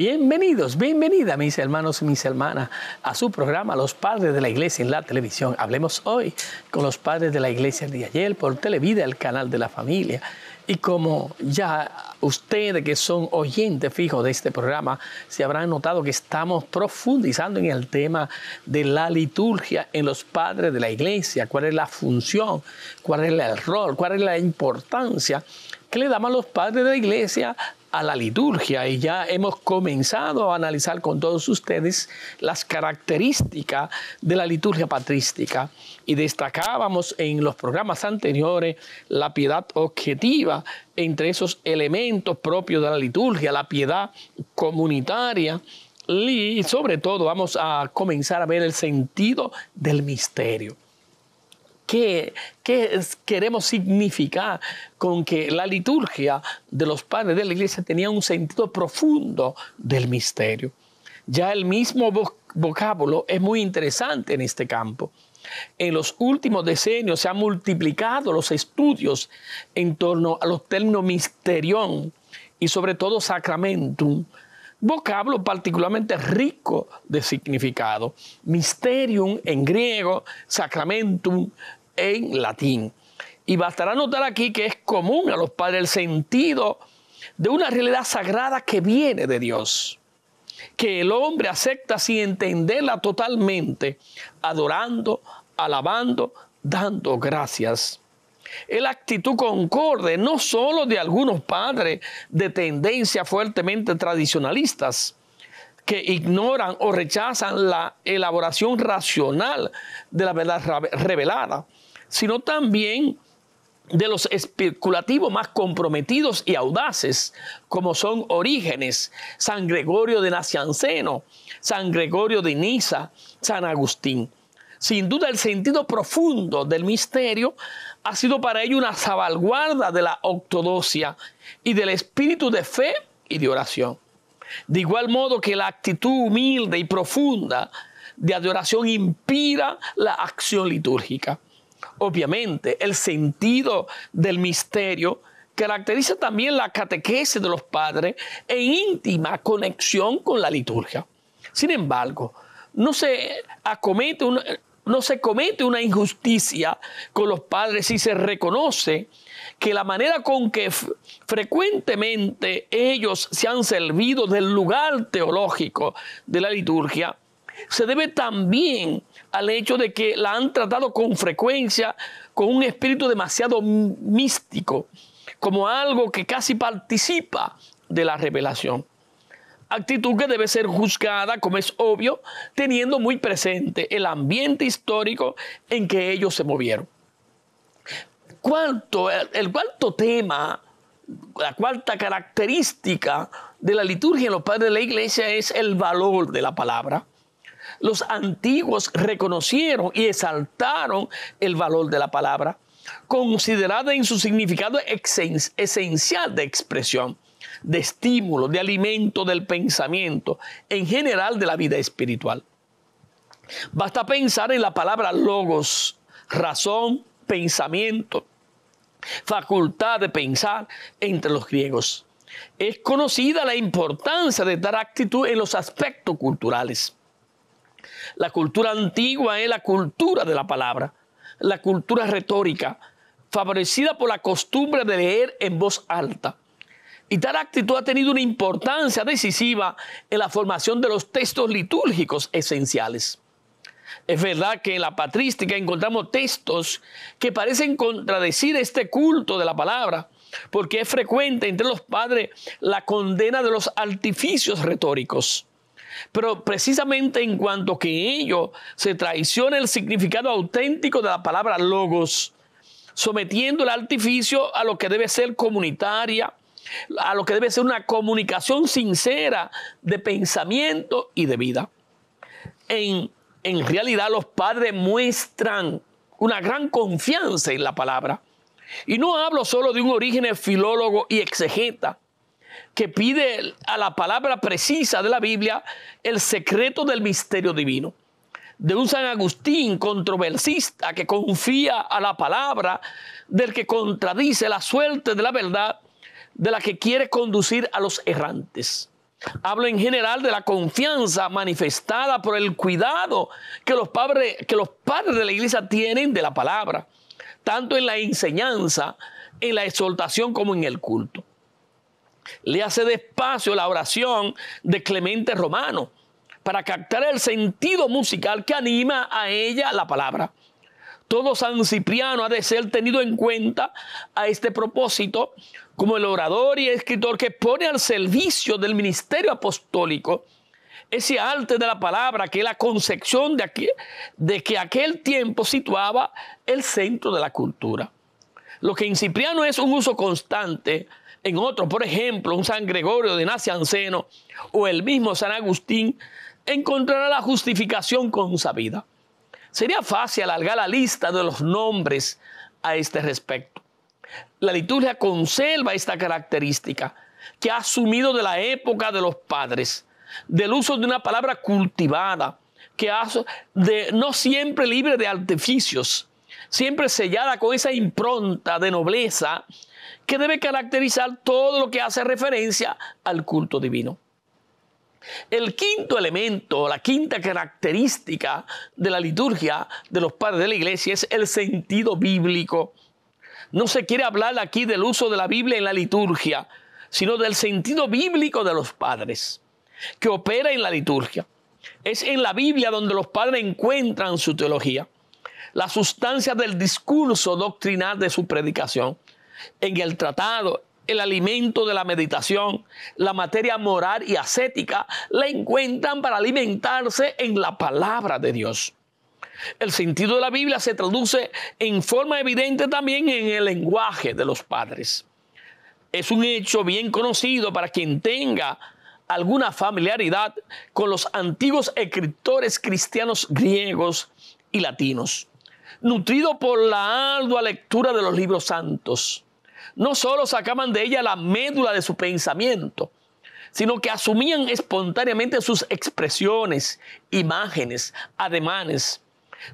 Bienvenidos, bienvenida mis hermanos y mis hermanas a su programa Los Padres de la Iglesia en la Televisión. Hablemos hoy con los padres de la Iglesia de ayer por Televida, el canal de la familia. Y como ya ustedes que son oyentes fijos de este programa, se habrán notado que estamos profundizando en el tema de la liturgia en los padres de la iglesia, cuál es la función, cuál es el rol, cuál es la importancia que le damos a los padres de la iglesia a la liturgia y ya hemos comenzado a analizar con todos ustedes las características de la liturgia patrística y destacábamos en los programas anteriores la piedad objetiva entre esos elementos propios de la liturgia, la piedad comunitaria y sobre todo vamos a comenzar a ver el sentido del misterio. ¿Qué, ¿Qué, queremos significar con que la liturgia de los padres de la iglesia tenía un sentido profundo del misterio? Ya el mismo vocábulo es muy interesante en este campo. En los últimos decenios se han multiplicado los estudios en torno a los términos misterión y sobre todo sacramentum, vocablo particularmente rico de significado. Misterium en griego, sacramentum en latín. Y bastará notar aquí que es común a los padres el sentido de una realidad sagrada que viene de Dios, que el hombre acepta sin entenderla totalmente, adorando, alabando, dando gracias. Es la actitud concorde no solo de algunos padres de tendencia fuertemente tradicionalistas, que ignoran o rechazan la elaboración racional de la verdad revelada, sino también de los especulativos más comprometidos y audaces, como son Orígenes, San Gregorio de Nacianceno, San Gregorio de Niza, San Agustín. Sin duda el sentido profundo del misterio ha sido para ellos una salvaguarda de la ortodoxia y del espíritu de fe y de oración. De igual modo que la actitud humilde y profunda de adoración inspira la acción litúrgica obviamente, el sentido del misterio caracteriza también la catequesis de los padres e íntima conexión con la liturgia. Sin embargo, no se no se comete una injusticia con los padres si se reconoce que la manera con que frecuentemente ellos se han servido del lugar teológico de la liturgia se debe también al hecho de que la han tratado con frecuencia con un espíritu demasiado místico, como algo que casi participa de la revelación. Actitud que debe ser juzgada, como es obvio, teniendo muy presente el ambiente histórico en que ellos se movieron. el, el cuarto tema, la cuarta característica de la liturgia en los padres de la iglesia es el valor de la palabra. Los antiguos reconocieron y exaltaron el valor de la palabra, considerada en su significado esencial de expresión, de estímulo, de alimento del pensamiento, en general de la vida espiritual. Basta pensar en la palabra logos, razón, pensamiento, facultad de pensar entre los griegos. Es conocida la importancia de dar actitud en los aspectos culturales. La cultura antigua es la cultura de la palabra, la cultura retórica, favorecida por la costumbre de leer en voz alta. Y tal actitud ha tenido una importancia decisiva en la formación de los textos litúrgicos esenciales. Es verdad que en la patrística encontramos textos que parecen contradecir este culto de la palabra, porque es frecuente entre los padres la condena de los artificios retóricos. Pero precisamente en cuanto que ello se traiciona el significado auténtico de la palabra logos, sometiendo el artificio a lo que debe ser comunitaria, a lo que debe ser una comunicación sincera de pensamiento y de vida. En, en realidad los padres muestran una gran confianza en la palabra. Y no hablo solo de un origen filólogo y exegeta, que pide a la palabra precisa de la Biblia el secreto del misterio divino. De un San Agustín controversista que confía a la palabra del que contradice la suerte de la verdad de la que quiere conducir a los errantes. Hablo en general de la confianza manifestada por el cuidado que los, padres, que los padres de la iglesia tienen de la palabra, tanto en la enseñanza, en la exhortación como en el culto. ...le hace despacio la oración de Clemente Romano para captar el sentido musical que anima a ella la palabra. Todo San Cipriano ha de ser tenido en cuenta a este propósito como el orador y escritor que pone al servicio del ministerio apostólico ese arte de la palabra que es la concepción de, aquí de que aquel tiempo situaba el centro de la cultura. Lo que en Cipriano es un uso constante en otros, por ejemplo, un San Gregorio de Nacianceno o el mismo San Agustín, encontrará la justificación consabida. Sería fácil alargar la lista de los nombres a este respecto. La liturgia conserva esta característica que ha asumido de la época de los padres, del uso de una palabra cultivada, que no siempre libre de artificios, siempre sellada con esa impronta de nobleza que debe caracterizar todo lo que hace referencia al culto divino. El quinto elemento, la quinta característica de la liturgia de los padres de la iglesia es el sentido bíblico. No se quiere hablar aquí del uso de la Biblia en la liturgia, sino del sentido bíblico de los padres, que opera en la liturgia. Es en la Biblia donde los padres encuentran su teología, la sustancia del discurso doctrinal de su predicación en el tratado, el alimento de la meditación, la materia moral y ascética, la encuentran para alimentarse en la palabra de Dios. El sentido de la Biblia se traduce en forma evidente también en el lenguaje de los padres. Es un hecho bien conocido para quien tenga alguna familiaridad con los antiguos escritores cristianos griegos y latinos, nutrido por la ardua lectura de los libros santos no solo sacaban de ella la médula de su pensamiento, sino que asumían espontáneamente sus expresiones, imágenes, ademanes.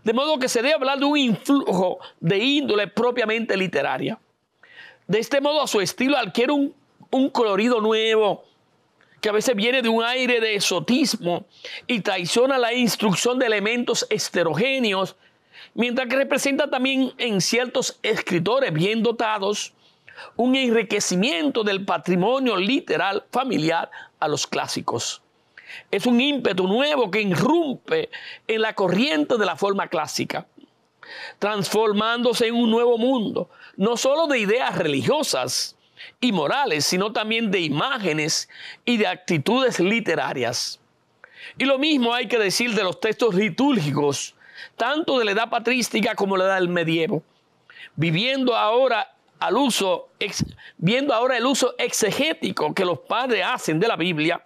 De modo que se debe hablar de un influjo de índole propiamente literaria. De este modo a su estilo adquiere un, colorido nuevo, que a veces viene de un aire de exotismo y traiciona la instrucción de elementos heterogéneos, mientras que representa también en ciertos escritores bien dotados un enriquecimiento del patrimonio literal familiar a los clásicos. Es un ímpetu nuevo que irrumpe en la corriente de la forma clásica, transformándose en un nuevo mundo, no solo de ideas religiosas y morales, sino también de imágenes y de actitudes literarias. Y lo mismo hay que decir de los textos litúrgicos, tanto de la edad patrística como de la edad del medievo, viviendo ahora al uso, viendo ahora el uso exegético que los padres hacen de la Biblia,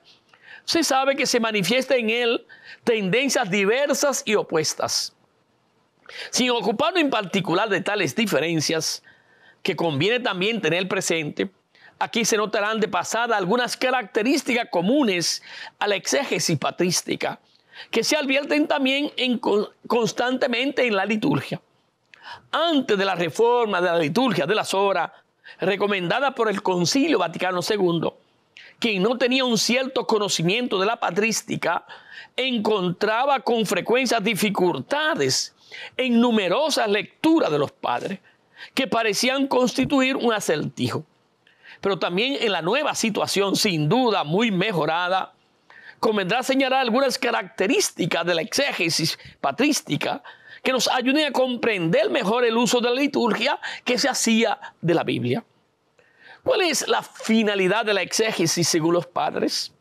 se sabe que se manifiesta en él tendencias diversas y opuestas. Sin ocuparnos en particular de tales diferencias, que conviene también tener presente, aquí se notarán de pasada algunas características comunes a la exégesis patrística, que se advierten también constantemente en la liturgia antes de la reforma de la liturgia de las horas, recomendada por el Concilio Vaticano II, quien no tenía un cierto conocimiento de la patrística, encontraba con frecuencia dificultades en numerosas lecturas de los padres, que parecían constituir un acertijo. Pero también en la nueva situación, sin duda muy mejorada, convendrá señalar algunas características de la exégesis patrística que nos ayuden a comprender mejor el uso de la liturgia que se hacía de la Biblia. ¿Cuál es la finalidad de la exégesis según los padres?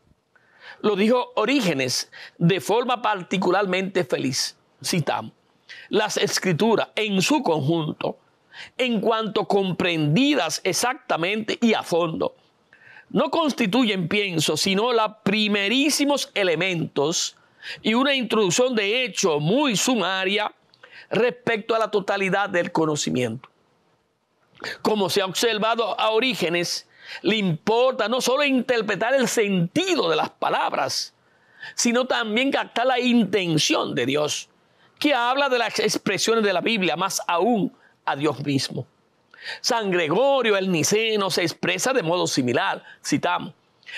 Lo dijo Orígenes de forma particularmente feliz. Citamos, las escrituras en su conjunto, en cuanto comprendidas exactamente y a fondo, no constituyen, pienso, sino los primerísimos elementos y una introducción de hecho muy sumaria respecto a la totalidad del conocimiento. Como se ha observado a Orígenes, le importa no solo interpretar el sentido de las palabras, sino también captar la intención de Dios, que habla de las expresiones de la Biblia, más aún a Dios mismo. San Gregorio el Niceno se expresa de modo similar, citamos.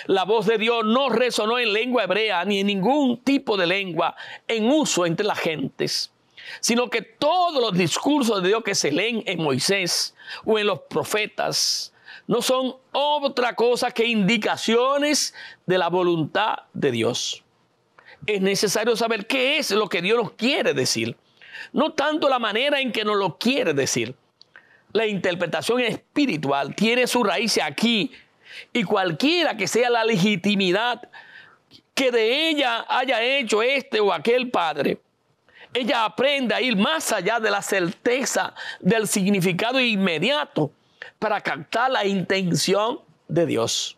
La voz de Dios no resonó en lengua hebrea ni en ningún tipo de lengua en uso entre las gentes sino que todos los discursos de Dios que se leen en Moisés o en los profetas no son otra cosa que indicaciones de la voluntad de Dios. Es necesario saber qué es lo que Dios nos quiere decir, no tanto la manera en que nos lo quiere decir. La interpretación espiritual tiene su raíz aquí y cualquiera que sea la legitimidad que de ella haya hecho este o aquel padre, ella aprende a ir más allá de la certeza del significado inmediato para captar la intención de Dios.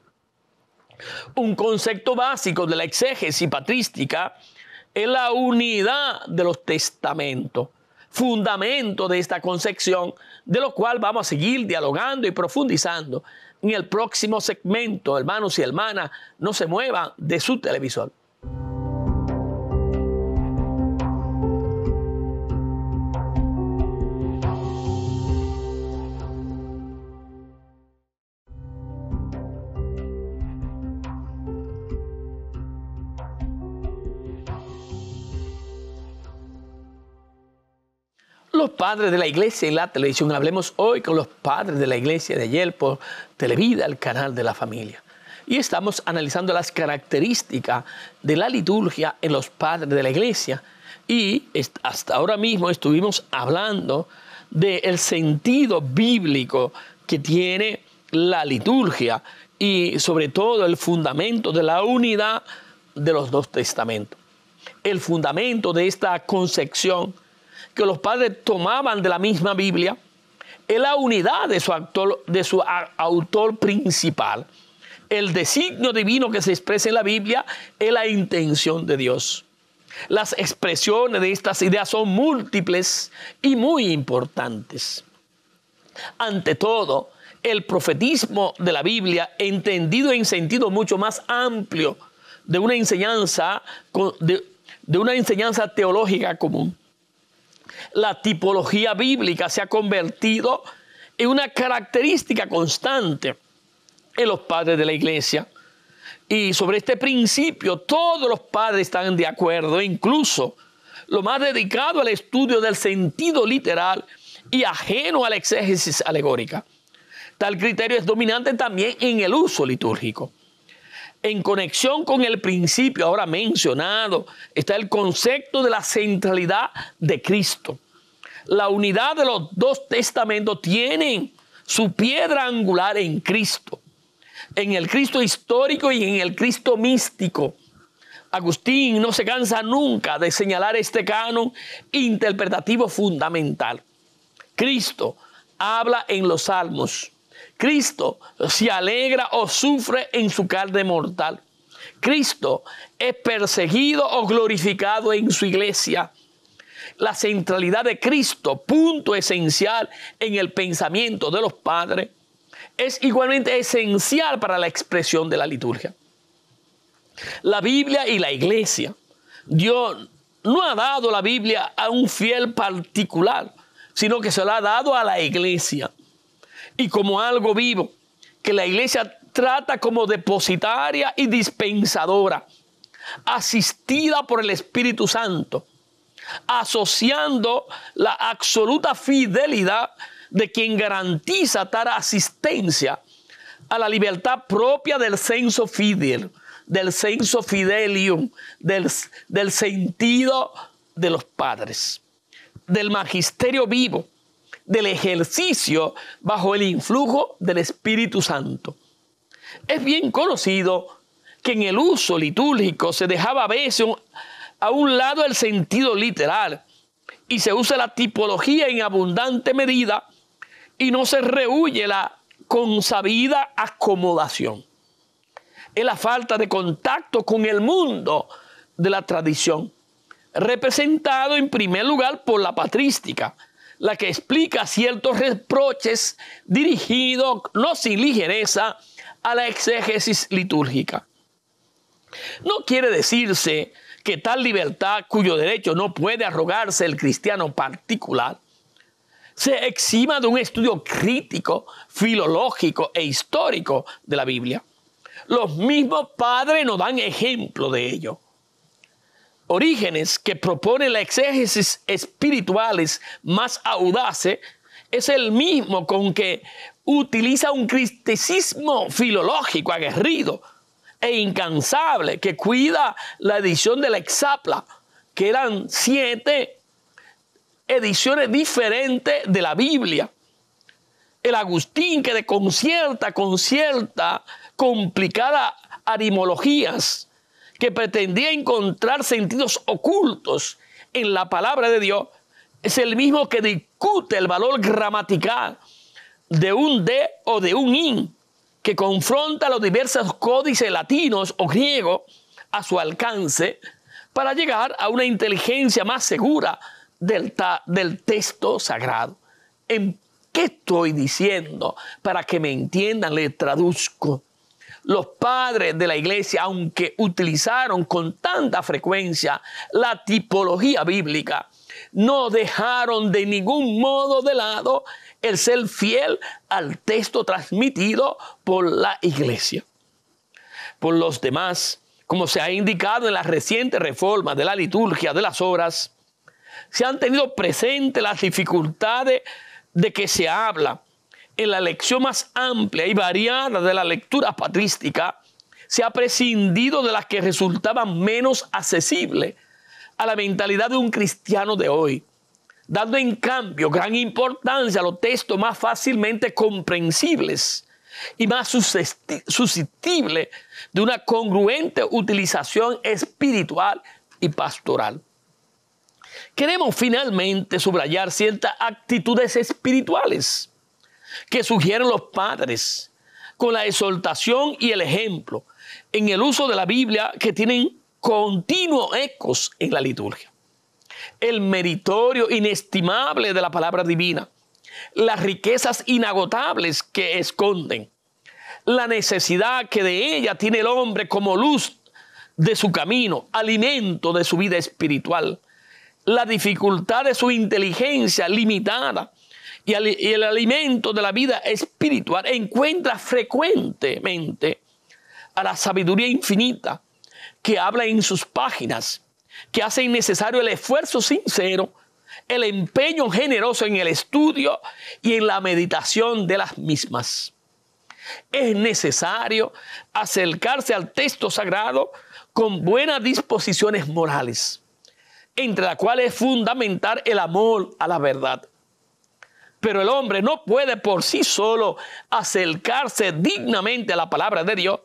Un concepto básico de la exégesis patrística es la unidad de los testamentos, fundamento de esta concepción, de lo cual vamos a seguir dialogando y profundizando en el próximo segmento. Hermanos y hermanas, no se muevan de su televisor. los padres de la iglesia y la televisión. Hablemos hoy con los padres de la iglesia de ayer por Televida, el canal de la familia. Y estamos analizando las características de la liturgia en los padres de la iglesia. Y hasta ahora mismo estuvimos hablando del sentido bíblico que tiene la liturgia y sobre todo el fundamento de la unidad de los dos testamentos. El fundamento de esta concepción que los padres tomaban de la misma Biblia es la unidad de su, autor, principal. El designio divino que se expresa en la Biblia es la intención de Dios. Las expresiones de estas ideas son múltiples y muy importantes. Ante todo, el profetismo de la Biblia, entendido en sentido mucho más amplio de una enseñanza, de una enseñanza teológica común, la tipología bíblica se ha convertido en una característica constante en los padres de la iglesia. Y sobre este principio todos los padres están de acuerdo, incluso lo más dedicado al estudio del sentido literal y ajeno a la exégesis alegórica. Tal criterio es dominante también en el uso litúrgico. En conexión con el principio ahora mencionado está el concepto de la centralidad de Cristo la unidad de los dos testamentos tiene su piedra angular en Cristo, en el Cristo histórico y en el Cristo místico. Agustín no se cansa nunca de señalar este canon interpretativo fundamental. Cristo habla en los salmos. Cristo se alegra o sufre en su carne mortal. Cristo es perseguido o glorificado en su iglesia la centralidad de Cristo, punto esencial en el pensamiento de los padres, es igualmente esencial para la expresión de la liturgia. La Biblia y la iglesia, Dios no ha dado la Biblia a un fiel particular, sino que se la ha dado a la iglesia. Y como algo vivo, que la iglesia trata como depositaria y dispensadora, asistida por el Espíritu Santo asociando la absoluta fidelidad de quien garantiza tal asistencia a la libertad propia del senso fidel, del senso fidelium, del, del sentido de los padres, del magisterio vivo, del ejercicio bajo el influjo del Espíritu Santo. Es bien conocido que en el uso litúrgico se dejaba a veces un a un lado el sentido literal y se usa la tipología en abundante medida y no se rehuye la consabida acomodación. Es la falta de contacto con el mundo de la tradición, representado en primer lugar por la patrística, la que explica ciertos reproches dirigidos no sin ligereza a la exégesis litúrgica. No quiere decirse que tal libertad cuyo derecho no puede arrogarse el cristiano particular, se exima de un estudio crítico, filológico e histórico de la Biblia. Los mismos padres nos dan ejemplo de ello. Orígenes que propone la exégesis espirituales más audace es el mismo con que utiliza un cristicismo filológico aguerrido e incansable que cuida la edición de la Exapla, que eran siete ediciones diferentes de la Biblia. El Agustín que de concierta complicada arimologías que pretendía encontrar sentidos ocultos en la palabra de Dios, es el mismo que discute el valor gramatical de un de o de un in que confronta los diversos códices latinos o griegos a su alcance para llegar a una inteligencia más segura del, del texto sagrado. ¿En qué estoy diciendo? Para que me entiendan, le traduzco. Los padres de la iglesia, aunque utilizaron con tanta frecuencia la tipología bíblica, no dejaron de ningún modo de lado el ser fiel al texto transmitido por la iglesia. Por los demás, como se ha indicado en las recientes reformas de la liturgia de las obras, se han tenido presentes las dificultades de que se habla en la lección más amplia y variada de la lectura patrística, se ha prescindido de las que resultaban menos accesibles a la mentalidad de un cristiano de hoy, dando en cambio gran importancia a los textos más fácilmente comprensibles y más susceptibles de una congruente utilización espiritual y pastoral. Queremos finalmente subrayar ciertas actitudes espirituales que sugieren los padres con la exhortación y el ejemplo en el uso de la Biblia que tienen continuos ecos en la liturgia. El meritorio inestimable de la palabra divina, las riquezas inagotables que esconden, la necesidad que de ella tiene el hombre como luz de su camino, alimento de su vida espiritual, la dificultad de su inteligencia limitada y el alimento de la vida espiritual encuentra frecuentemente a la sabiduría infinita que habla en sus páginas, que hace innecesario el esfuerzo sincero, el empeño generoso en el estudio y en la meditación de las mismas. Es necesario acercarse al texto sagrado con buenas disposiciones morales, entre las cuales es fundamental el amor a la verdad. Pero el hombre no puede por sí solo acercarse dignamente a la palabra de Dios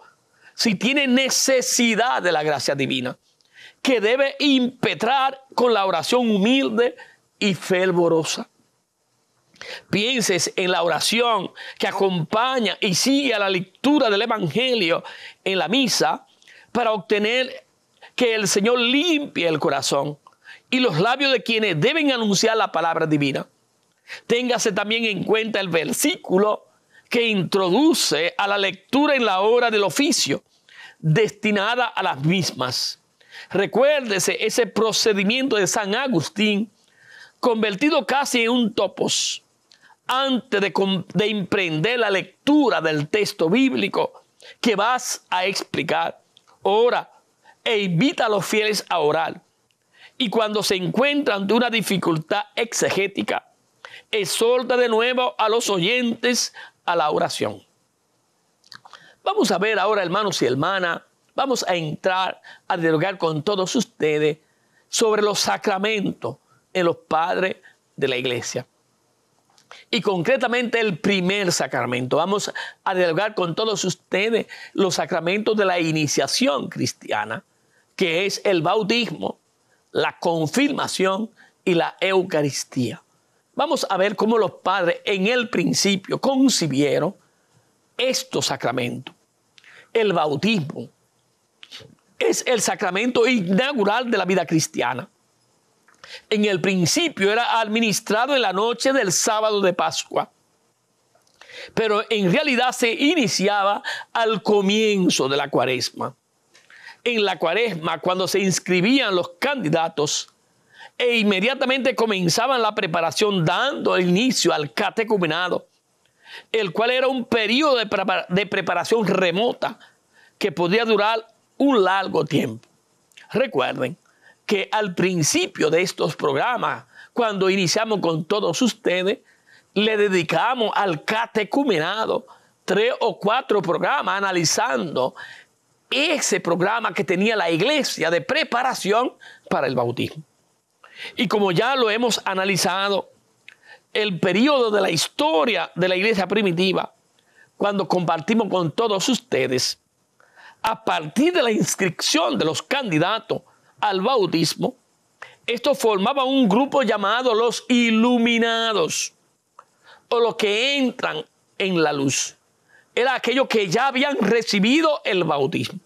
si tiene necesidad de la gracia divina, que debe impetrar con la oración humilde y fervorosa. Pienses en la oración que acompaña y sigue a la lectura del Evangelio en la misa para obtener que el Señor limpie el corazón y los labios de quienes deben anunciar la palabra divina. Téngase también en cuenta el versículo que introduce a la lectura en la hora del oficio, destinada a las mismas. Recuérdese ese procedimiento de San Agustín, convertido casi en un topos, antes de, emprender la lectura del texto bíblico que vas a explicar. Ora e invita a los fieles a orar. Y cuando se encuentran de una dificultad exegética, exhorta de nuevo a los oyentes a la oración. Vamos a ver ahora, hermanos y hermanas, vamos a entrar a dialogar con todos ustedes sobre los sacramentos en los padres de la iglesia. Y concretamente el primer sacramento. Vamos a dialogar con todos ustedes los sacramentos de la iniciación cristiana, que es el bautismo, la confirmación y la Eucaristía. Vamos a ver cómo los padres en el principio concibieron estos sacramento, El bautismo es el sacramento inaugural de la vida cristiana. En el principio era administrado en la noche del sábado de Pascua, pero en realidad se iniciaba al comienzo de la cuaresma. En la cuaresma, cuando se inscribían los candidatos, e inmediatamente comenzaban la preparación dando inicio al catecumenado el cual era un periodo de preparación remota que podía durar un largo tiempo. Recuerden que al principio de estos programas, cuando iniciamos con todos ustedes, le dedicamos al catecumenado tres o cuatro programas analizando ese programa que tenía la iglesia de preparación para el bautismo. Y como ya lo hemos analizado el periodo de la historia de la iglesia primitiva, cuando compartimos con todos ustedes, a partir de la inscripción de los candidatos al bautismo, esto formaba un grupo llamado los iluminados, o los que entran en la luz. Era aquellos que ya habían recibido el bautismo.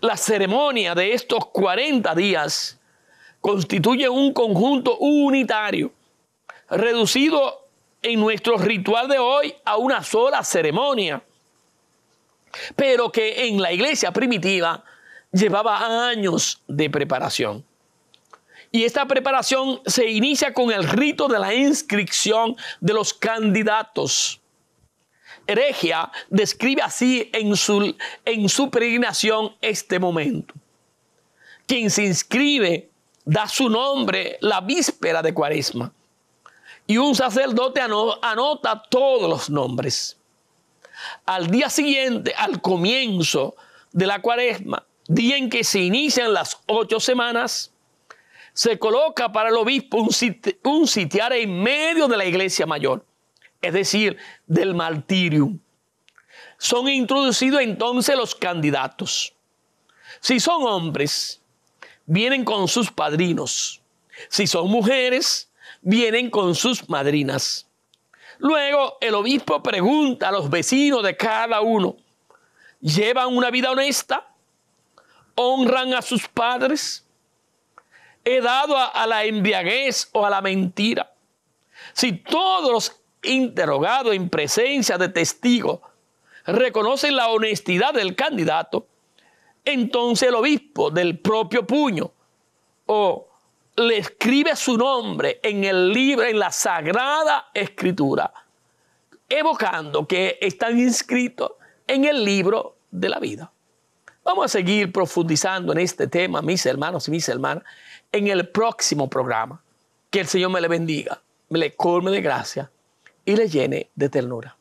La ceremonia de estos 40 días constituye un conjunto unitario reducido en nuestro ritual de hoy a una sola ceremonia, pero que en la iglesia primitiva llevaba años de preparación. Y esta preparación se inicia con el rito de la inscripción de los candidatos. Heregia describe así en su, en su peregrinación este momento. Quien se inscribe da su nombre la víspera de cuaresma y un sacerdote anota todos los nombres. Al día siguiente, al comienzo de la cuaresma, día en que se inician las ocho semanas, se coloca para el obispo un, un sitiar en medio de la iglesia mayor, es decir, del martirium. Son introducidos entonces los candidatos. Si son hombres, vienen con sus padrinos. Si son mujeres, vienen con sus madrinas. Luego el obispo pregunta a los vecinos de cada uno, ¿llevan una vida honesta? ¿Honran a sus padres? ¿He dado a, la embriaguez o a la mentira? Si todos los interrogados en presencia de testigos reconocen la honestidad del candidato, entonces el obispo del propio puño o le escribe su nombre en el libro, en la sagrada escritura, evocando que están inscritos en el libro de la vida. Vamos a seguir profundizando en este tema, mis hermanos y mis hermanas, en el próximo programa. Que el Señor me le bendiga, me le colme de gracia y le llene de ternura.